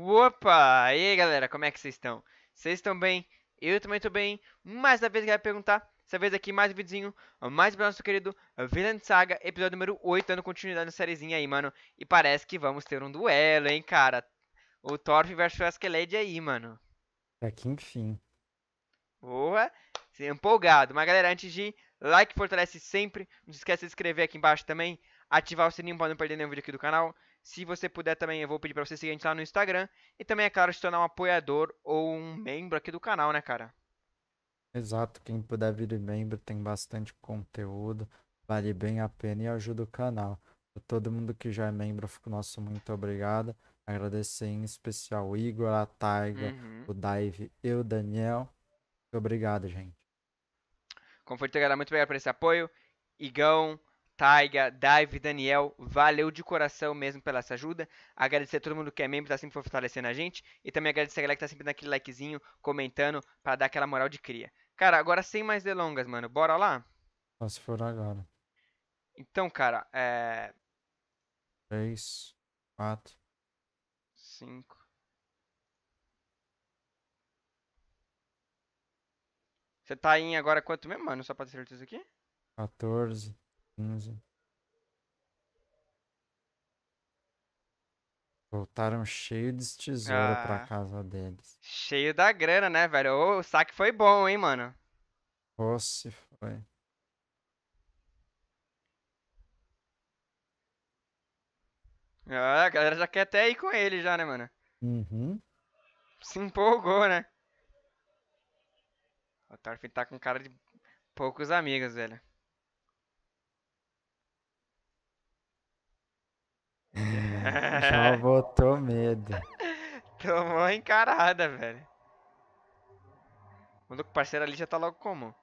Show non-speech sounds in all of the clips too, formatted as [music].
Opa! E aí, galera, como é que vocês estão? Vocês estão bem? Eu também estou bem. Mais uma vez, quero perguntar. Essa vez aqui, mais um videozinho, mais para nosso querido Villain Saga, episódio número 8, dando continuidade na sériezinha aí, mano. E parece que vamos ter um duelo, hein, cara? O Thorf versus o Askeladd aí, mano. Aqui, é enfim. Boa! Empolgado. Mas, galera, antes de like, fortalece sempre. Não se esquece de se inscrever aqui embaixo também. Ativar o sininho para não perder nenhum vídeo aqui do canal. Se você puder também, eu vou pedir para você seguir a gente lá no Instagram. E também, é claro, se tornar um apoiador ou um membro aqui do canal, né, cara? Exato, quem puder vir membro tem bastante conteúdo, vale bem a pena e ajuda o canal. Pra todo mundo que já é membro, fico nosso muito obrigado. Agradecer em especial o Igor, a Taiga, uhum. o Dave e o Daniel. Muito obrigado, gente. Conforto, galera. Muito obrigado por esse apoio. Igão. Taiga, Dave, Daniel, valeu de coração mesmo pela essa ajuda. Agradecer a todo mundo que é membro, tá sempre fortalecendo a gente. E também agradecer a galera que tá sempre naquele likezinho, comentando, para dar aquela moral de cria. Cara, agora sem mais delongas, mano, bora lá? Nossa, for agora. Então, cara, é. 3, 4, 5. Você tá em agora quanto mesmo, mano? Só pra ter certeza aqui? 14. Voltaram cheio de tesouro ah, pra casa deles. Cheio da grana, né, velho? o saque foi bom, hein, mano? Ô, se foi. Ah, a galera já quer até ir com ele já, né, mano? Uhum. Se empolgou, né? O Thorfinn tá com cara de poucos amigos, velho. Já [laughs] botou medo. Tomou encarada, velho. O parceiro ali já tá logo como?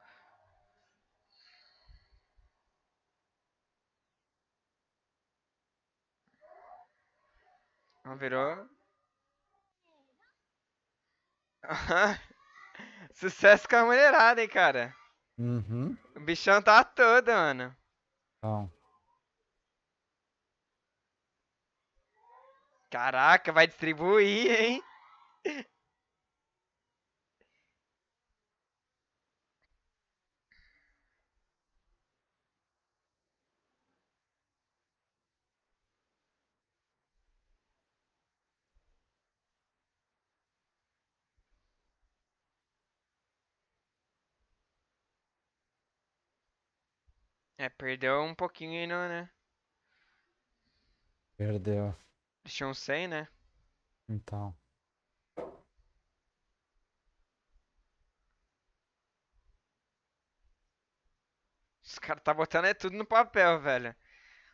Não virou. [laughs] Sucesso com a mulherada, hein, cara. Uhum. O bichão tá todo, mano. Bom. Então. Caraca, vai distribuir, hein? É, perdeu um pouquinho aí, não, né? Perdeu. Eles tinham 100, né? Então. Os caras tá botando é tudo no papel, velho.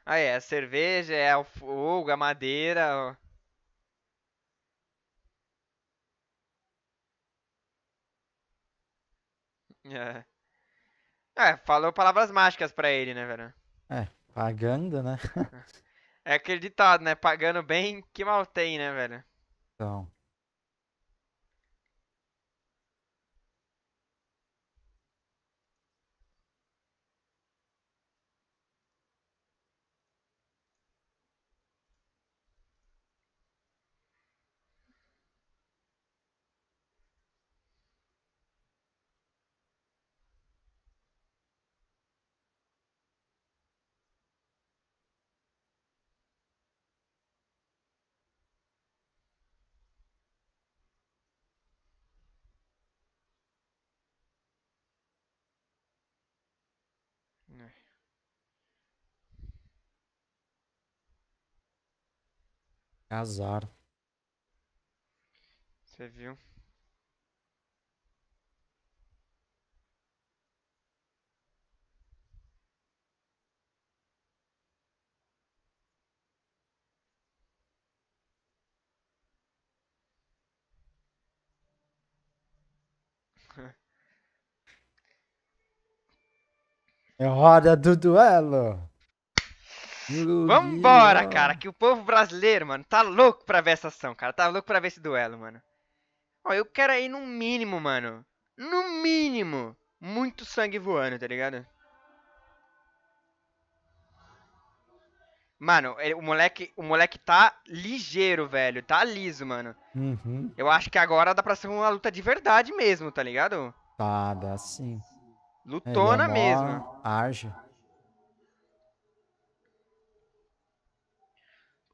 Aí é a cerveja, é o fogo, a madeira. Ó. É. É, falou palavras mágicas pra ele, né, velho? É, pagando, né? [laughs] É acreditado, né? Pagando bem, que mal tem, né, velho? Então. Azar. Você viu? É hora do duelo. Vambora, cara, que o povo brasileiro, mano, tá louco pra ver essa ação, cara. Tá louco pra ver esse duelo, mano. Ó, eu quero aí no mínimo, mano. No mínimo, muito sangue voando, tá ligado? Mano, ele, o moleque, o moleque tá ligeiro, velho. Tá liso, mano. Uhum. Eu acho que agora dá pra ser uma luta de verdade mesmo, tá ligado? Tá, dá sim. Lutona é mesmo. Arja.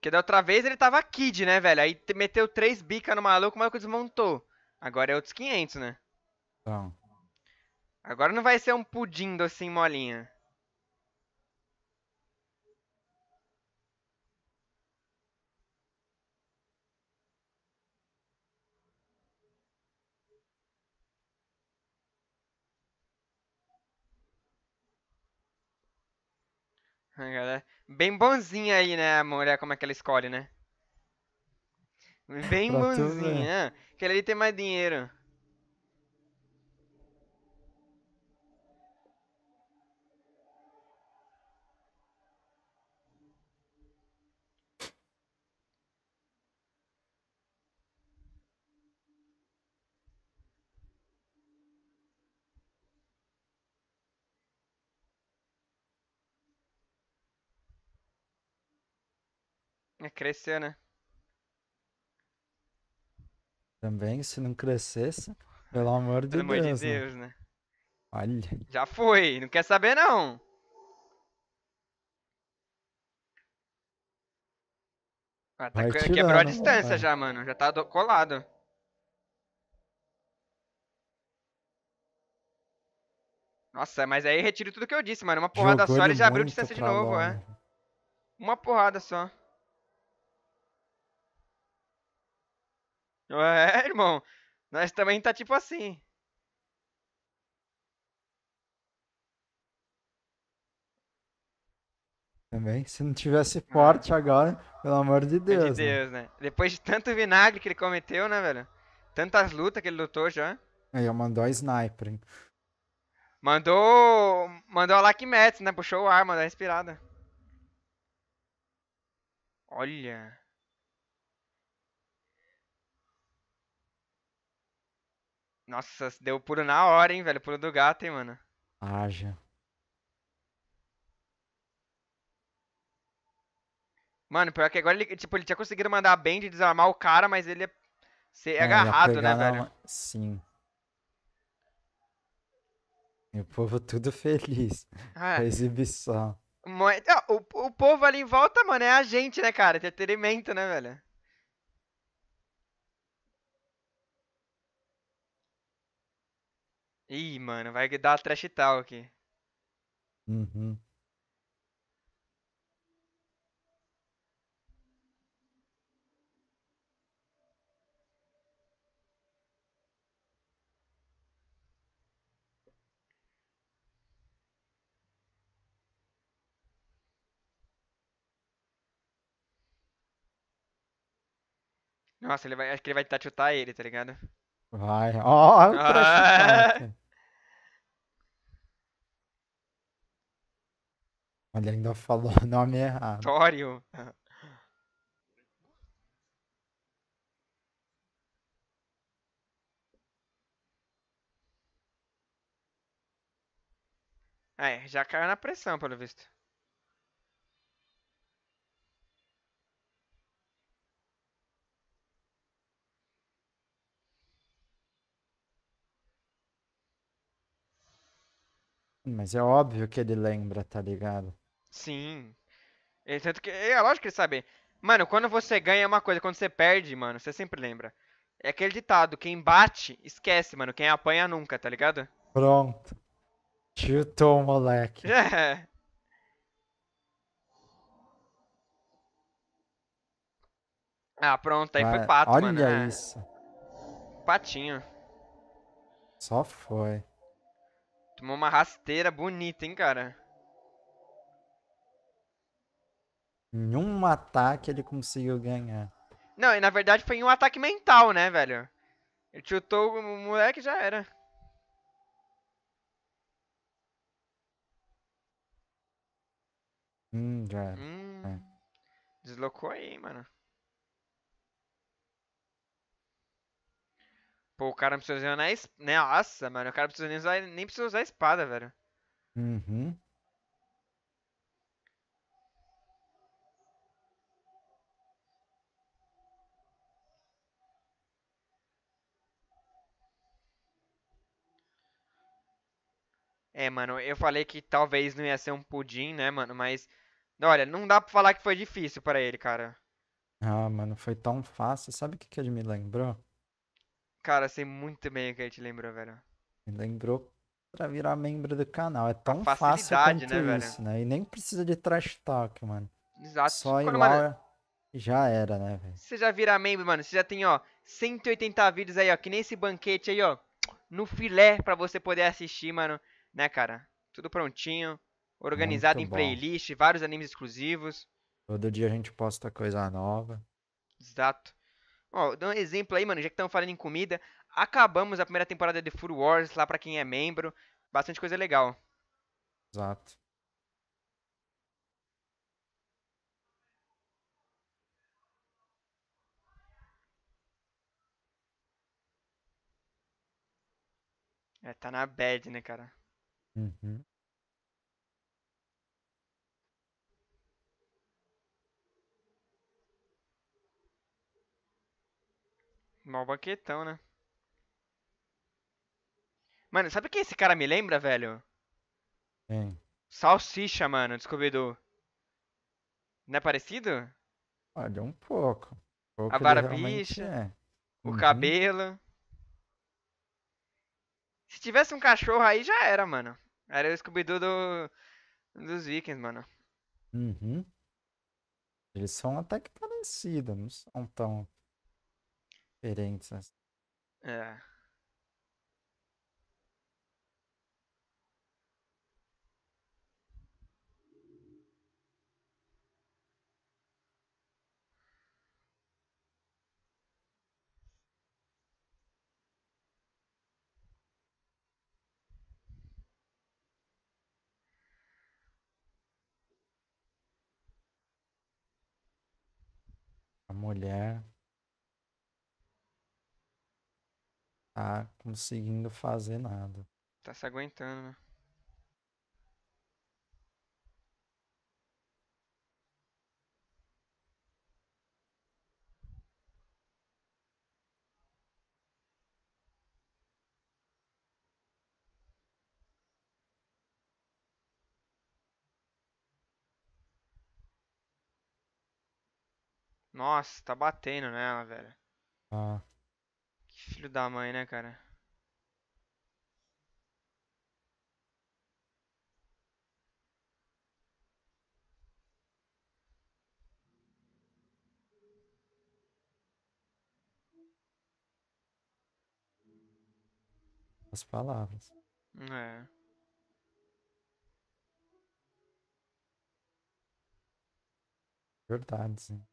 Porque da outra vez ele tava kid, né, velho? Aí meteu três bicas no maluco, o maluco desmontou. Agora é outros 500, né? Então. Agora não vai ser um pudim assim docinho molinha. Bem bonzinha aí, né, a mulher, como é que ela escolhe, né? [laughs] Bem bonzinha. Que ele tem mais dinheiro. crescer, né? Também, se não crescesse, pelo amor de Deus. Pelo amor de né? Deus, né? Olha. Já foi, não quer saber não. Ah, tá Vai quebrou a distância já, mano. Já tá colado. Nossa, mas aí retiro tudo que eu disse, mano. Uma porrada Jogou só ele já abriu distância de novo, é. Uma porrada só. É, irmão. Nós também tá tipo assim. Também, se não tivesse porte agora, pelo amor de Deus. De Deus, né? né? Depois de tanto vinagre que ele cometeu, né, velho? Tantas lutas que ele lutou já. Aí, ó, mandou a sniper. Hein? Mandou. Mandou a Lack né? Puxou o ar, mandou a respirada. Olha. Nossa, deu puro na hora, hein, velho. Puro do gato, hein, mano. Haja. Mano, pior que agora ele, tipo, ele tinha conseguido mandar bem de desarmar o cara, mas ele é ser é, é agarrado, né, velho? Uma... Sim. E o povo tudo [laughs] feliz. Ah, a exibição. Mo... Ah, o, o povo ali em volta, mano, é a gente, né, cara? Entretenimento, né, velho? Ih, mano, vai dar trash talk. aqui. Uhum. Nossa, ele vai, acho que ele vai tentar chutar ele, tá ligado? Vai. Ó, oh, é um ah. Olha, ainda falou o nome errado. Tório. Ah, é, já caiu na pressão, pelo visto. Mas é óbvio que ele lembra, tá ligado? Sim. É, tanto que, é lógico que ele sabe. Mano, quando você ganha é uma coisa, quando você perde, mano, você sempre lembra. É aquele ditado, quem bate, esquece, mano. Quem apanha nunca, tá ligado? Pronto. Chutou, moleque. É. [laughs] Ah, pronto, aí foi pato, olha mano. Olha é. isso. Patinho. Só foi. Tomou uma rasteira bonita, hein, cara. Em um ataque ele conseguiu ganhar. Não, e na verdade foi em um ataque mental, né, velho? Ele chutou o moleque já era. Hum, já era. Hum, é. Deslocou aí, mano. Pô, o cara não precisa usar na espada. Nossa, mano, o cara precisa nem, usar, nem precisa usar a espada, velho. Uhum. É, mano, eu falei que talvez não ia ser um pudim, né, mano? Mas, olha, não dá pra falar que foi difícil para ele, cara. Ah, mano, foi tão fácil. Sabe o que, que ele me lembrou? Cara, sei muito bem o que ele te lembrou, velho. Me lembrou pra virar membro do canal. É tão fácil né, quanto né, isso, velho? né? E nem precisa de trash talk, mano. Exato. Só Quando, mano, já era, né, velho? Você já vira membro, mano. Você já tem, ó, 180 vídeos aí, ó. Que nem esse banquete aí, ó. No filé pra você poder assistir, mano né, cara? Tudo prontinho, organizado Muito em playlist, vários animes exclusivos. Todo dia a gente posta coisa nova. Exato. Ó, dá um exemplo aí, mano, já que estamos falando em comida, acabamos a primeira temporada de Food Wars lá para quem é membro, bastante coisa legal. Exato. É, tá na bad, né, cara? Uhum. Mal banquetão, né? Mano, sabe quem esse cara me lembra, velho? Quem? Salsicha, mano, Scooby-Doo. Não é parecido? Olha, ah, um pouco. Um pouco a barbicha, é. o uhum. cabelo. Se tivesse um cachorro aí, já era, mano. Era o Scooby-Doo do... dos Vikings, mano. Uhum. Eles são até que parecidos, não são tão diferentes. Assim. É. A mulher tá conseguindo fazer nada. Tá se aguentando, né? Nossa, tá batendo nela, velho. Ah. Que filho da mãe, né, cara? As palavras. É. Verdade, sim.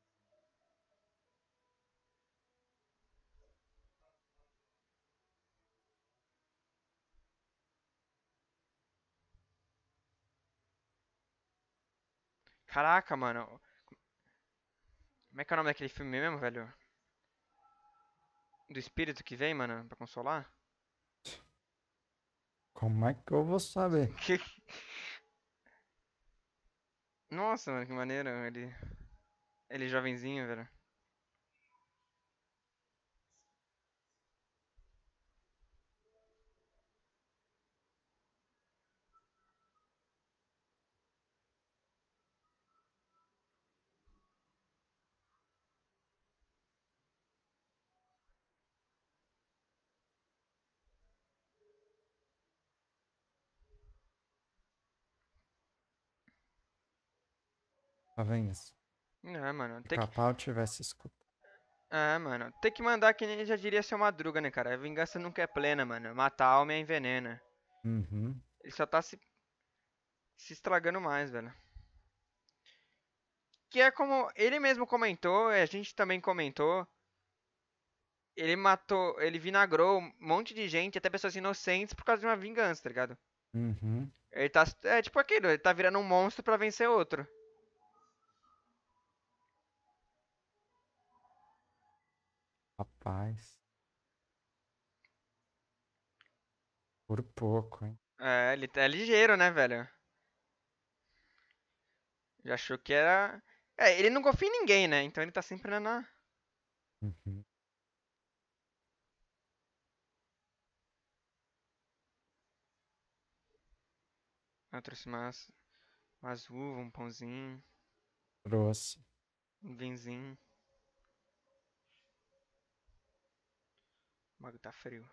Caraca, mano. Como é que é o nome daquele filme mesmo, velho? Do espírito que vem, mano, pra consolar? Como é que eu vou saber? [laughs] Que... Nossa, mano, que maneiro. Ele. Ele jovenzinho, velho. Tá vendo isso? É, mano. Tem que... pau tivesse escuta. Ah, mano. Tem que mandar que nem já diria ser uma druga, né, cara? A vingança nunca é plena, mano. Matar a alma é envenena. Uhum. Ele só tá se... se estragando mais, velho. Que é como ele mesmo comentou, a gente também comentou. Ele matou, ele vinagrou um monte de gente, até pessoas inocentes, por causa de uma vingança, tá ligado? Uhum. Ele tá. É tipo aquilo, ele tá virando um monstro para vencer outro. Por pouco, hein? É, ele é ligeiro, né, velho? Já achou que era. É, ele não confia em ninguém, né? Então ele tá sempre na. Uhum. Eu trouxe umas, umas uvas, um pãozinho. Trouxe. Um vinzinho. O bagulho tá frio.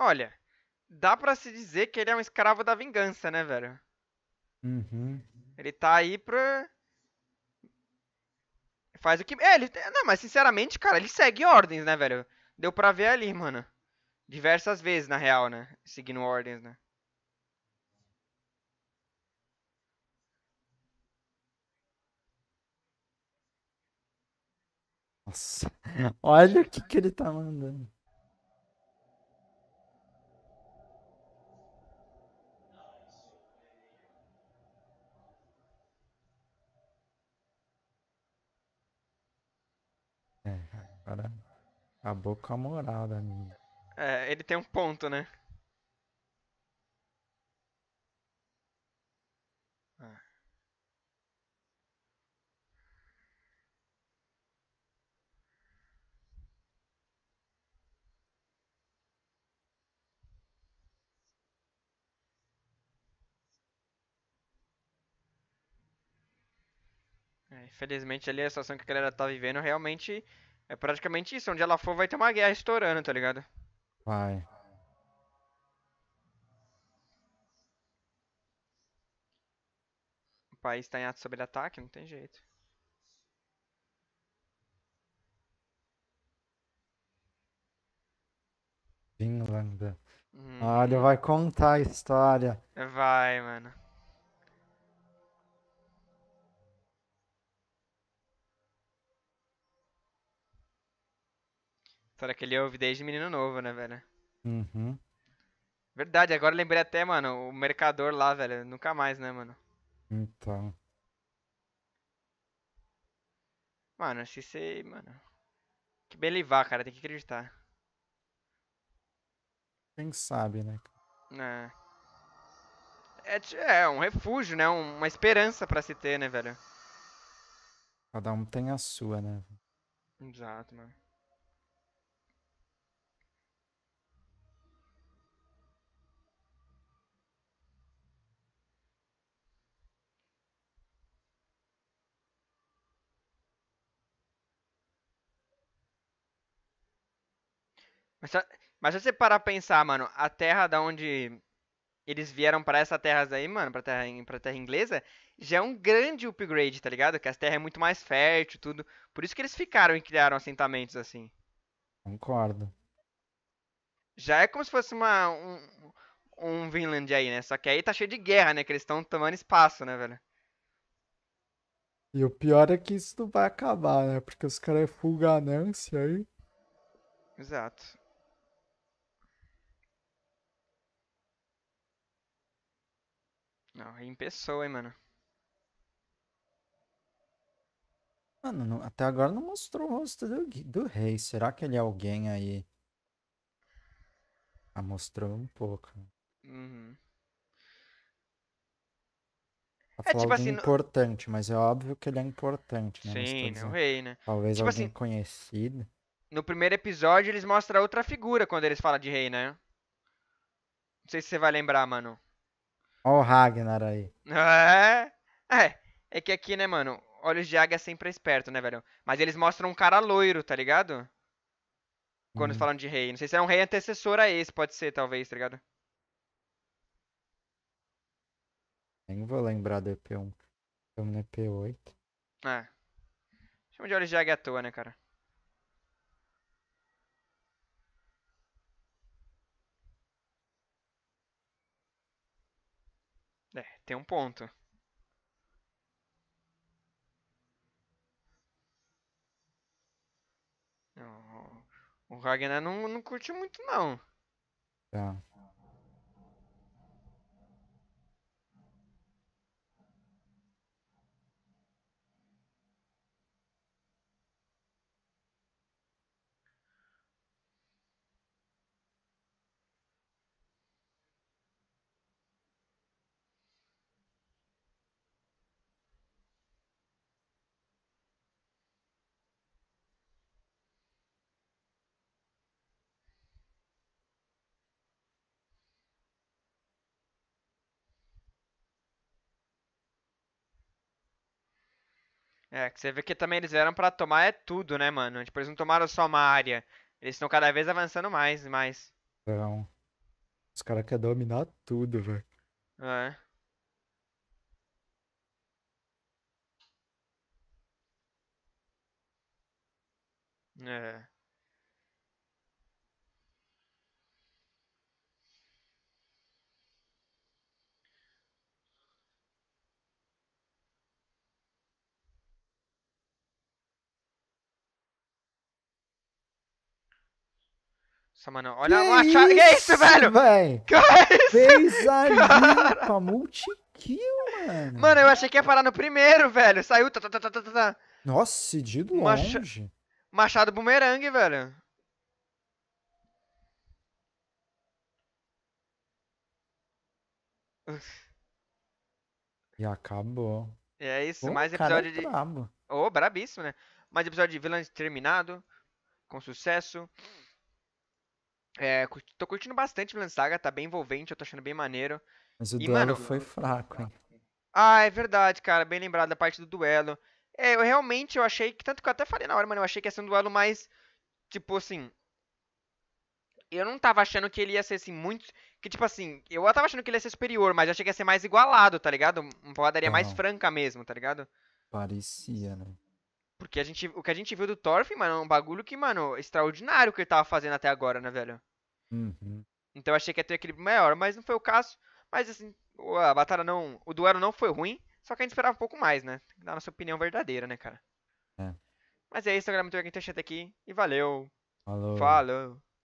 Olha, dá para se dizer que ele é um escravo da vingança, né, velho? Uhum. Ele tá aí pra. Faz o que. É, ele. Não, mas sinceramente, cara, ele segue ordens, né, velho? deu pra ver ali, mano. Diversas vezes, na real, né? Seguindo ordens, né? Nossa, [laughs] olha o que, que ele tá mandando. É, Acabou com a moral da minha. É, ele tem um ponto, né? É. É, infelizmente ali a situação que a galera tá vivendo realmente é praticamente isso. Onde ela for, vai ter uma guerra estourando, tá ligado? Vai. O país está em ato sobre ataque, não tem jeito. Finlândia. Hum. Olha, vai contar a história. Vai, mano. Só que ele ouve desde menino novo, né, velho? Uhum. Verdade, agora lembrei até, mano, o mercador lá, velho. Nunca mais, né, mano? Então. Mano, se você. Mano. Que belivar, cara, tem que acreditar. Quem sabe, né? É. É, é um refúgio, né? Uma esperança para se ter, né, velho? Cada um tem a sua, né? Exato, mano. Mas, mas se você parar pra pensar, mano, a terra da onde eles vieram para essa terra aí, mano, pra terra, pra terra inglesa, já é um grande upgrade, tá ligado? Que a terra é muito mais fértil, tudo. Por isso que eles ficaram e criaram assentamentos assim. Concordo. Já é como se fosse uma, um, um Vinland aí, né? Só que aí tá cheio de guerra, né? Que eles estão tomando espaço, né, velho? E o pior é que isso não vai acabar, né? Porque os caras é full ganância aí. Exato. Não, é em pessoa, hein, mano. Mano, não- até agora não mostrou o rosto do, do rei. Será que ele é alguém aí? Ah, mostrou um pouco. Uhum. Tá é, tipo assim, no- importante, mas é óbvio que ele é importante, né? Sim, é o rei, né? Talvez Tipo alguém assim- conhecido. No primeiro episódio eles mostram outra figura quando eles falam de rei, né? Não sei se você vai lembrar, mano. Olha o Ragnar aí. É. É. É que aqui, né, mano? Olhos de águia é sempre é esperto, né, velho? Mas eles mostram um cara loiro, tá ligado? Quando hum. falam de rei. Não sei se é um rei antecessor a esse, pode ser, talvez, tá ligado? Nem vou lembrar do EP1. Estamos no EP8. É. Chama de olhos de águia à toa, né, cara? É, tem um ponto. o Ragnar não, não curte muito, não. Tá. É, que você vê que também eles vieram para tomar é tudo, né, mano? Tipo, eles não tomaram só uma área. Eles estão cada vez avançando mais e mais. Não. Os caras querem dominar tudo, velho. É. É. Nossa, mano, olha que uma chave. Que é isso, velho? Véi? [laughs] Que é isso? Fez ali com multi-kill, mano. Mano, eu achei que ia parar no primeiro, velho. Saiu. Tá, tá, tá, tá, tá. tá. Nossa, cedido Macha... longe. Machado bumerangue, velho. E acabou. é isso, Pô, mais é episódio de. Ô, Oh, brabíssimo, né? Mais episódio de vilã terminado. Com sucesso. É, tô curtindo bastante o Saga, tá bem envolvente, eu tô achando bem maneiro. Mas o e, duelo mano, foi fraco, hein? Ah, é verdade, cara, bem lembrado da parte do duelo. É, eu realmente eu achei que, tanto que eu até falei na hora, mano, eu achei que ia ser um duelo mais, tipo assim... Eu não tava achando que ele ia ser, assim, muito... Que, tipo assim, eu tava achando que ele ia ser superior, mas eu achei que ia ser mais igualado, tá ligado? Uma porradaria mais franca mesmo, tá ligado? Parecia, né? Porque a gente, o que a gente viu do Thorfinn, mano, é um bagulho que, mano, extraordinário o que ele tava fazendo até agora, né, velho? Uhum. Então eu achei que ia ter um equilíbrio maior, mas não foi o caso. Mas assim, a batalha não. O duelo não foi ruim, só que a gente esperava um pouco mais, né? Tem que dar a nossa opinião verdadeira, né, cara? É. Mas é isso, galera. Muito obrigado por ter até aqui. E valeu. Falou. Falou.